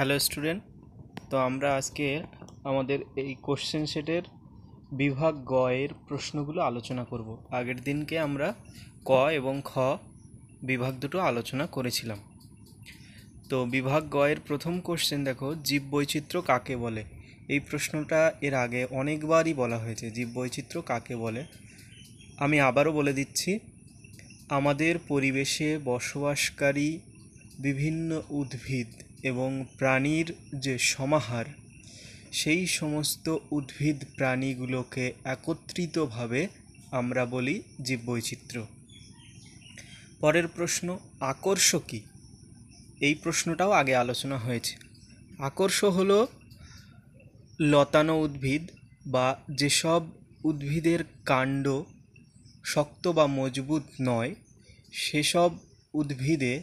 hello student তো আমরা আজকে আমাদের এই কোশ্চেন সেটের বিভাগ গ এর প্রশ্নগুলো আলোচনা করব আগের দিনকে আমরা ক এবং খ বিভাগ দুটো আলোচনা করেছিলাম তো বিভাগ গ এর প্রথম কোশ্চেন দেখো জীববৈচিত্র্য কাকে বলে এই প্রশ্নটা এর আগে অনেকবারই বলা হয়েছে জীববৈচিত্র্য কাকে বলে আমি আবারও বলে দিচ্ছি আমাদের পরিবেশে বসবাসকারী বিভিন্ন উদ্ভিদ এবং প্রাণীর যে সমাহার সেই সমস্ত উদ্ভিদ প্রাণীগুলোকে একত্রিতভাবে আমরা বলি জীববৈচিত্র্য পরের প্রশ্ন আকর্ষ কী এই প্রশ্নটাও আগে আলোচনা হয়েছে আকর্ষ হলো লতানো উদ্ভিদ বা যেসব উদ্ভিদের কাণ্ড শক্ত বা মজবুত নয় সেসব উদ্ভিদে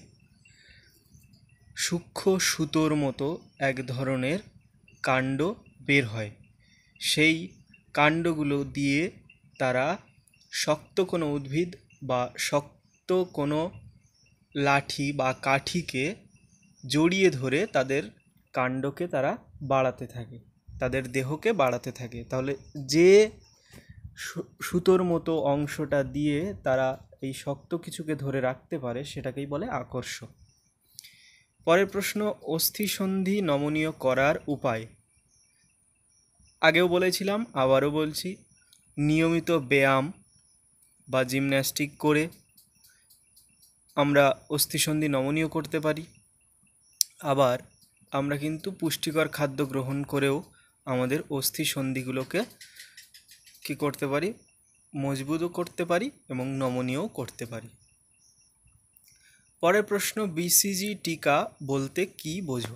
সূক্ষ্ম সুতোর মতো এক ধরনের কাণ্ড বের হয় সেই কাণ্ডগুলো দিয়ে তারা শক্ত কোনো উদ্ভিদ বা শক্ত কোনো লাঠি বা কাঠিকে জড়িয়ে ধরে তাদের কাণ্ডকে তারা বাড়াতে থাকে তাদের দেহকে বাড়াতে থাকে তাহলে যে সুতোর মতো অংশটা দিয়ে তারা এই শক্ত কিছুকে ধরে রাখতে পারে সেটাকেই বলে আকর্ষক পরের প্রশ্ন অস্থিসন্ধি নমনীয় করার উপায় আগেও বলেছিলাম আবারও বলছি নিয়মিত ব্যায়াম বা জিমন্যাস্টিক করে আমরা অস্থিসন্ধি নমনীয় করতে পারি আবার আমরা কিন্তু পুষ্টিকর খাদ্য গ্রহণ করেও আমাদের অস্থিসন্ধিগুলোকে কি করতে পারি মজবুতও করতে পারি এবং নমনীয়ও করতে পারি পরের প্রশ্ন বিসিজি টিকা বলতে কি বোঝো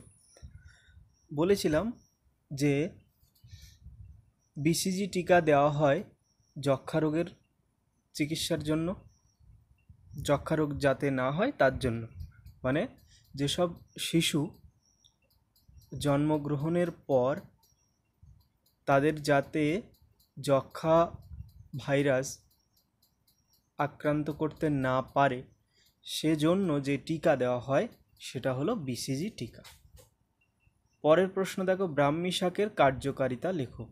বলেছিলাম যে বিসিজি টিকা দেওয়া হয় যক্ষা রোগের চিকিৎসার জন্য যক্ষা রোগ যাতে না হয় তার জন্য মানে যেসব শিশু জন্মগ্রহণের পর তাদের যাতে যক্ষা ভাইরাস আক্রান্ত করতে না পারে সেজন্য যে টিকা দেওয়া হয় সেটা হলো বিসিজি টিকা পরের প্রশ্ন দেখো ব্রাহ্মী শাকের কার্যকারিতা লেখো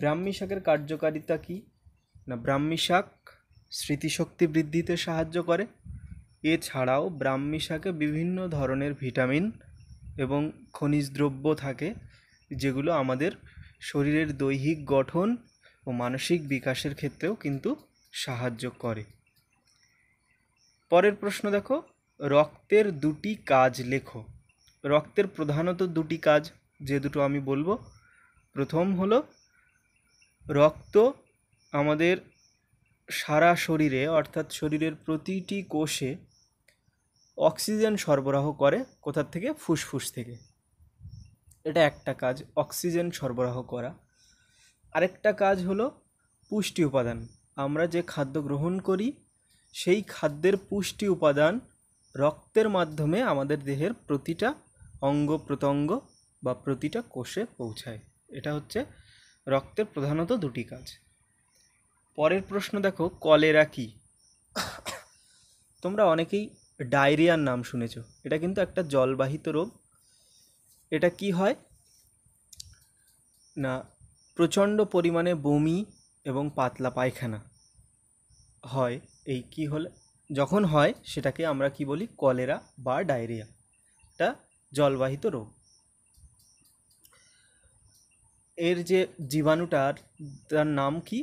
ব্রাহ্মী শাকের কার্যকারিতা কি না ব্রাহ্মী শাক স্মৃতিশক্তি বৃদ্ধিতে সাহায্য করে এছাড়াও ব্রাহ্মী শাকে বিভিন্ন ধরনের ভিটামিন এবং খনিজ দ্রব্য থাকে যেগুলো আমাদের শরীরের দৈহিক গঠন ও মানসিক বিকাশের ক্ষেত্রেও কিন্তু সাহায্য করে পরের প্রশ্ন দেখো রক্তের দুটি কাজ লেখো রক্তের প্রধানত দুটি কাজ যে দুটো আমি বলবো প্রথম হলো রক্ত আমাদের সারা শরীরে অর্থাৎ শরীরের প্রতিটি কোষে অক্সিজেন সরবরাহ করে কোথার থেকে ফুসফুস থেকে এটা একটা কাজ অক্সিজেন সরবরাহ করা আরেকটা কাজ হলো পুষ্টি উপাদান আমরা যে খাদ্য গ্রহণ করি সেই খাদ্যের পুষ্টি উপাদান রক্তের মাধ্যমে আমাদের দেহের প্রতিটা অঙ্গ প্রত্যঙ্গ বা প্রতিটা কোষে পৌঁছায় এটা হচ্ছে রক্তের প্রধানত দুটি কাজ পরের প্রশ্ন দেখো কলেরা কি তোমরা অনেকেই ডায়রিয়ার নাম শুনেছ এটা কিন্তু একটা জলবাহিত রোগ এটা কি হয় না প্রচণ্ড পরিমাণে বমি এবং পাতলা পায়খানা হয় এই কি হলে যখন হয় সেটাকে আমরা কি বলি কলেরা বা ডায়রিয়া এটা জলবাহিত রোগ এর যে জীবাণুটার তার নাম কি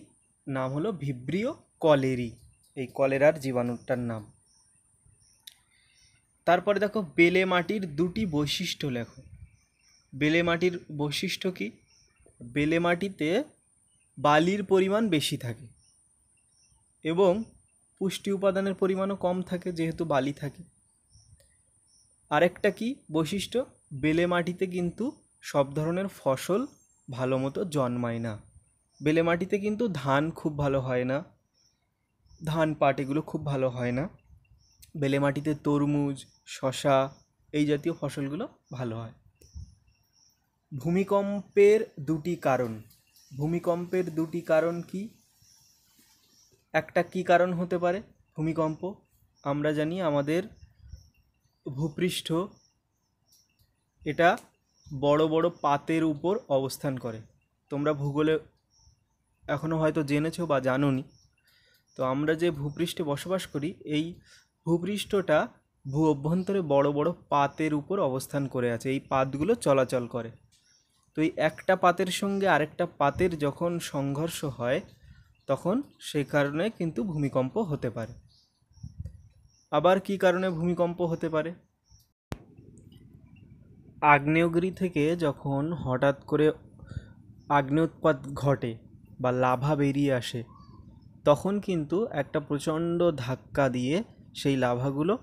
নাম হলো ভিব্রিও কলেরি এই কলেরার জীবাণুটার নাম তারপরে দেখো বেলে মাটির দুটি বৈশিষ্ট্য লেখো বেলে মাটির বৈশিষ্ট্য কি বেলে মাটিতে বালির পরিমাণ বেশি থাকে এবং পুষ্টি উপাদানের পরিমাণও কম থাকে যেহেতু বালি থাকে আরেকটা কি বৈশিষ্ট্য বেলে মাটিতে কিন্তু সব ধরনের ফসল ভালো মতো জন্মায় না বেলে মাটিতে কিন্তু ধান খুব ভালো হয় না ধান পাট এগুলো খুব ভালো হয় না বেলে মাটিতে তরমুজ শশা এই জাতীয় ফসলগুলো ভালো হয় ভূমিকম্পের দুটি কারণ ভূমিকম্পের দুটি কারণ কি একটা কি কারণ হতে পারে ভূমিকম্প আমরা জানি আমাদের ভূপৃষ্ঠ এটা বড় বড় পাতের উপর অবস্থান করে তোমরা ভূগোলে এখনও হয়তো জেনেছো বা জানো তো আমরা যে ভূপৃষ্ঠে বসবাস করি এই ভূপৃষ্ঠটা ভূ অভ্যন্তরে বড় বড় পাতের উপর অবস্থান করে আছে এই পাতগুলো চলাচল করে তো এই একটা পাতের সঙ্গে আরেকটা পাতের যখন সংঘর্ষ হয় তখন সেই কারণে কিন্তু ভূমিকম্প হতে পারে আবার কি কারণে ভূমিকম্প হতে পারে আগ্নেয়গিরি থেকে যখন হঠাৎ করে আগ্নেয়োৎপাত ঘটে বা লাভা বেরিয়ে আসে তখন কিন্তু একটা প্রচণ্ড ধাক্কা দিয়ে সেই লাভাগুলো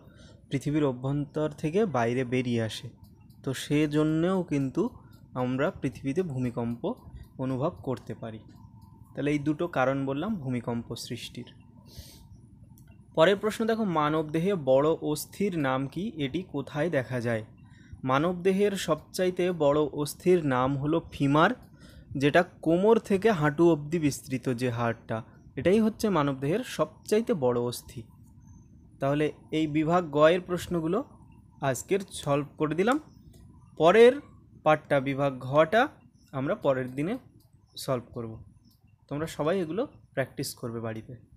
পৃথিবীর অভ্যন্তর থেকে বাইরে বেরিয়ে আসে তো সেজন্যেও কিন্তু আমরা পৃথিবীতে ভূমিকম্প অনুভব করতে পারি তাহলে এই দুটো কারণ বললাম ভূমিকম্প সৃষ্টির পরের প্রশ্ন দেখো মানবদেহে বড় অস্থির নাম কি এটি কোথায় দেখা যায় মানবদেহের সবচাইতে বড় অস্থির নাম হলো ফিমার যেটা কোমর থেকে হাঁটু অবধি বিস্তৃত যে হাড়টা এটাই হচ্ছে মানবদেহের সবচাইতে বড় অস্থি তাহলে এই বিভাগ গয়ের প্রশ্নগুলো আজকের সলভ করে দিলাম পরের পাটটা বিভাগ ঘটা আমরা পরের দিনে সলভ করব তোমরা সবাই এগুলো প্র্যাকটিস করবে বাড়িতে